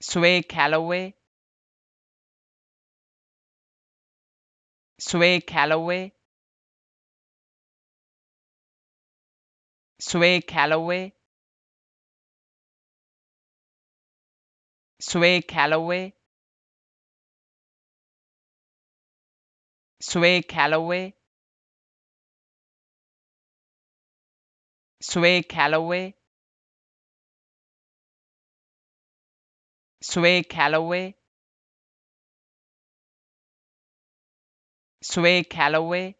Sway Calloway, Sway Calloway, Sway Calloway, Sway Calloway, Sway Calloway, Sway Calloway. Sway Calloway. Sway Calloway.